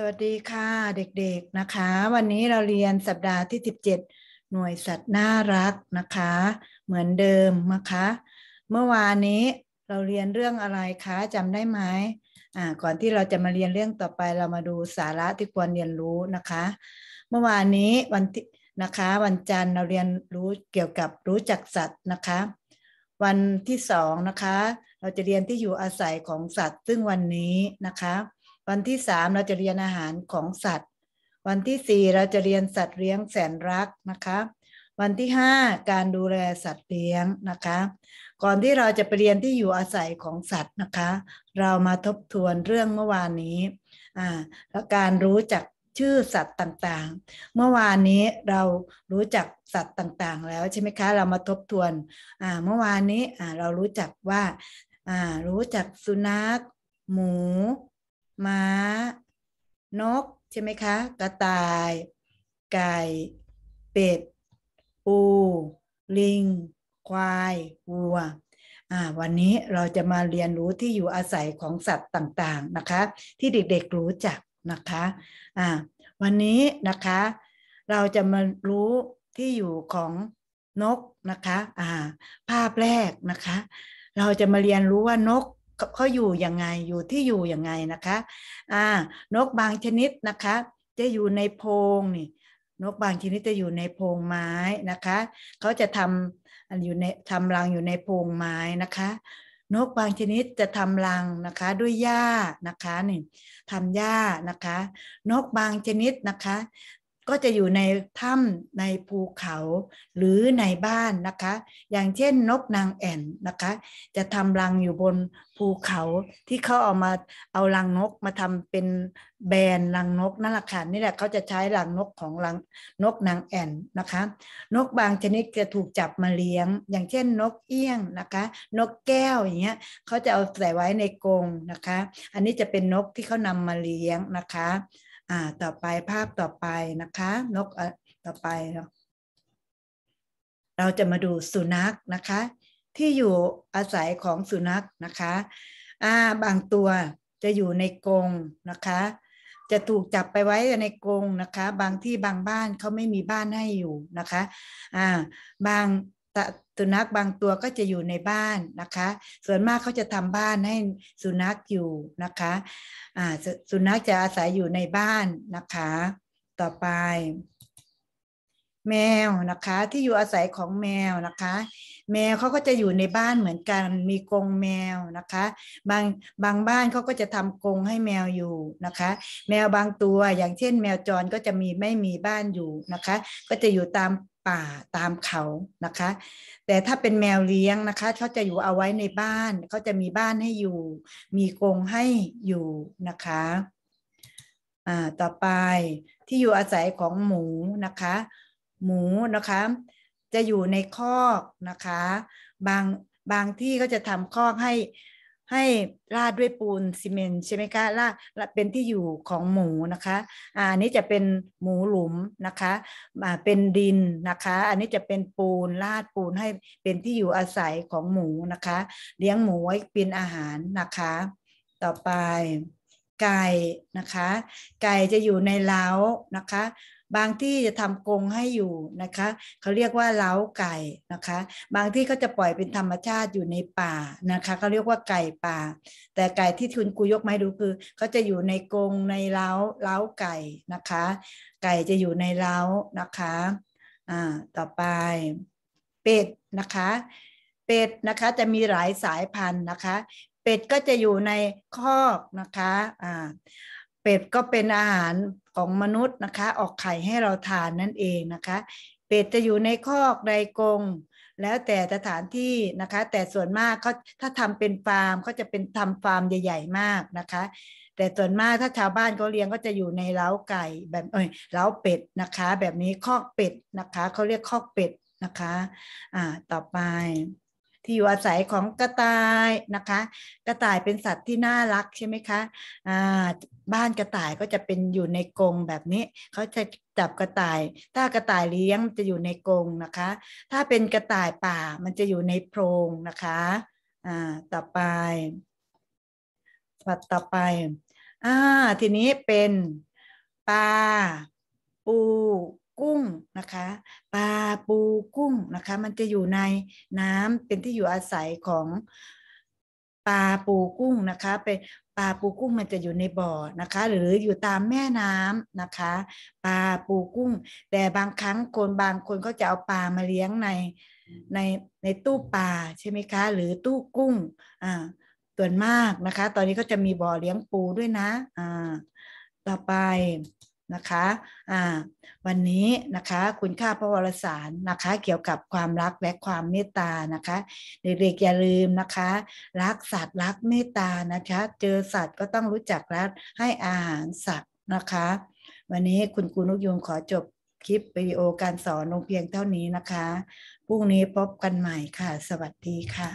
สวัสดีค่ะ เด็กๆนะคะวันนี้เราเรียนสัปดาห์ที่ 17 หน่วยสัตว์น่ารักนะคะ เหมือนเดิมนะคะ เมื่อวานนี้เราเรียนเรื่องอะไรคะจำได้ไหมอ่าก่อนที่เราจะมาเรียนเรื่องต่อไปเรามาดูสาระที่ควรเรียนรู้นะคะ เมื่อวานนี้วันที่นะคะวันจันทร์เราเรียนรู้เกี่ยวกับรู้จักสัตว์นะคะ วันที่สองนะคะ เราจะเรียนที่อยู่อาศัยของสัตว์ ซึ่งวันนี้นะคะวันที่สามเราจะเรียนอาหารของสัตว์ วันที่สี่เราจะเรียนสัตว์เลี้ยงแสนรักนะคะวันที่ห้าการดูแลสัตว์เลี้ยงนะคะ ก่อนที่เราจะไปเรียนที่อยู่อาศัยของสัตว์นะคะ เรามาทบทวนเรื่องเมื่อวานนี้อ่าและการรู้จักชื่อสัตว์ต่างๆ เมื่อวานนี้เรารู้จักสัตว์ต่างๆแล้วใช่ไหมคะเรามาทบทวนเมื่อวานนี้เรารู้จักว่ารู้จักสุนัข หมูมา้านกใช่ไหมคะกระต่าย ไก่ เป็ดปูลิง ควายวัววันนี้เราจะมาเรียนรู้ที่อยู่อาศัยของสัตว์ต่าง ๆ นะคะ ที่เด็กๆรู้จักนะคะะวันนี้นะคะเราจะมารู้ที่อยู่ของนกนะคะะภาพแรกนะคะ เราจะมาเรียนรู้ว่านกเขาอยู่ยังไงอยู่ที่อยู่ยังไงนะคะอ่านกบางชนิดนะคะจะอยู่ในโพรงนี่ นกบางชนิดจะอยู่ในโพรงไม้นะคะ เขาจะทำอยู่ในทำรังอยู่ในโพรงไม้นะคะ นกบางชนิดจะทำรังนะคะด้วยหญ้านะคะนี่ทำหญ้านะคะ นกบางชนิดนะคะก็จะอยู่ในถ้ำในภูเขาหรือในบ้านนะคะ อย่างเช่นนกนางแอ่นนะคะ จะทำรังอยู่บนภูเขาที่เขาเอามาเอารังนกมาทำเป็นแบรนรังนกนั่นแหละค่ะนี่แหละเขาจะใช้รังนกของรังนกนางแอ่นนะคะ นกบางชนิดจะถูกจับมาเลี้ยง อย่างเช่นนกเอี้ยงนะคะ นกแก้วอย่างเงี้ยเขาจะเอาใส่ไว้ในกรงนะคะ อันนี้จะเป็นนกที่เขานำมาเลี้ยงนะคะอ่า ต่อไปภาพต่อไปนะคะนกต่อไปเราจะมาดูสุนัขนะคะที่อยู่อาศัยของสุนัขนะคะอ่าบางตัวจะอยู่ในกรงนะคะจะถูกจับไปไว้ในกรงนะคะบางที่บางบ้านเขาไม่มีบ้านให้อยู่นะคะอ่าบางสุนัขบางตัวก็จะอยู่ในบ้านนะคะ ส่วนมากเขาจะทำบ้านให้สุนัขอยู่นะคะสสุนัขจะอาศัยอยู่ในบ้านนะคะ ต่อไป แมวนะคะที่อยู่อาศัยของแมวนะคะ แมวเขาก็จะอยู่ในบ้านเหมือนกันมีกรงแมวนะคะบางบางบ้านเขาก็จะทำกรงให้แมวอยู่นะคะ แมวบางตัวอย่างเช่น แมวจรก็จะมีไม่มีบ้านอยู่นะคะ ก็จะอยู่ตาม่าตามเขา นะคะ แต่ถ้าเป็นแมวเลี้ยง นะคะเขาจะอยู่เอาไว้ในบ้านเขาจะมีบ้านให้อยู่ มีกรงให้อยู่นะคะ อ่า ต่อไปที่อยู่อาศัยของหมูนะคะ หมูนะคะ จะอยู่ในคอกนะคะ บางบางที่ก็จะทำคอกให้ให้ลาดด้วยปูนซีเมนใช่ไหมคะลาดเป็นที่อยู่ของหมูนะคะ อันนี้จะเป็นหมูหลุมนะคะ มาเป็นดินนะคะ อันนี้จะเป็นปูนลาดปูนให้เป็นที่อยู่อาศัยของหมูนะคะ เลี้ยงหมูไว้เป็นอาหารนะคะ ต่อไปไก่นะคะ ไก่จะอยู่ในเล้านะคะบางที่จะทำกรงให้อยู่นะคะเขาเรียกว่าเล้าไก่นะคะ บางที่ก็จะปล่อยเป็นธรรมชาติอยู่ในป่านะคะเขาเรียกว่าไก่ป่า แต่ไก่ที่ทุนกูยกมาให้ดูคือเขาจะอยู่ในกรงในเล้าเล้าไก่นะคะ ไก่จะอยู่ในเล้านะคะ อ่า ต่อไปเป็ดนะคะ เป็ดนะคะจะมีหลายสายพันธุ์นะคะ เป็ดก็จะอยู่ในคอกนะคะ อ่า เป็ดก็เป็นอาหารของมนุษย์นะคะออกไข่ให้เราทานนั่นเองนะคะ เป็ดจะอยู่ใน คอกในกรงแล้วแต่สถานที่นะคะ แต่ส่วนมากเขาถ้าทำเป็นฟาร์มเขาจะเป็นทำฟาร์มใหญ่ ๆมากนะคะ แต่ส่วนมากถ้าชาวบ้านเขาเลี้ยงก็จะอยู่ในเล้าไก่แบบเอ้ยเล้าเป็ดนะคะแบบนี้คอกเป็ดนะคะ เขาเรียกคอกเป็ดนะคะอ่าต่อไปที่อยู่อาศัยของกระต่ายนะคะ กระต่ายเป็นสัตว์ที่น่ารักใช่ไหมคะ อ่า บ้านกระต่ายก็จะเป็นอยู่ในกรงแบบนี้เขาจะจับกระต่าย ถ้ากระต่ายเลี้ยงจะอยู่ในกรงนะคะ ถ้าเป็นกระต่ายป่ามันจะอยู่ในโพรงนะคะ อ่าต่อไปสัตว์ต่อไปอ่า ทีนี้เป็นปลา ปูกุ้งนะคะปลาปูกุ้งนะคะมันจะอยู่ในน้ำเป็นที่อยู่อาศัยของปลาปูกุ้งนะคะ เป็นปลาปูกุ้งมันจะอยู่ในบ่อนะคะ หรืออยู่ตามแม่น้ำนะคะ ปลาปูกุ้ง แต่บางครั้งคนบางคนก็จะเอาปลามาเลี้ยงในในในตู้ปลาใช่ไหมคะหรือตู้กุ้งอ่าส่วนมากนะคะ ตอนนี้ก็จะมีบ่อเลี้ยงปูด้วยนะอ่าต่อไปนะคะอ่าวันนี้นะคะคุณค่าพระวรสารนะคะเกี่ยวกับความรักและความเมตตานะคะเด็กๆอย่าลืมนะคะ รักสัตว์รักเมตตานะคะ เจอสัตว์ก็ต้องรู้จักรักให้อาหารสัตว์นะคะ วันนี้คุณครูนุกยุงขอจบคลิปวิดีโอการสอนลงเพียงเท่านี้นะคะพรุ่งนี้พบกันใหม่ค่ะสวัสดีค่ะ